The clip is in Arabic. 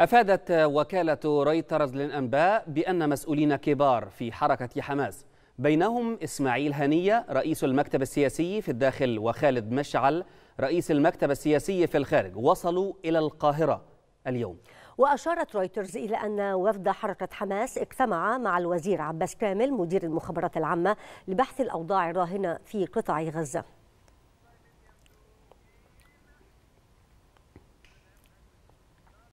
أفادت وكالة رويترز للأنباء بأن مسؤولين كبار في حركة حماس بينهم إسماعيل هنية رئيس المكتب السياسي في الداخل وخالد مشعل رئيس المكتب السياسي في الخارج وصلوا إلى القاهرة اليوم وأشارت رويترز إلى أن وفد حركة حماس اجتمع مع الوزير عباس كامل مدير المخابرات العامة لبحث الأوضاع الراهنة في قطاع غزة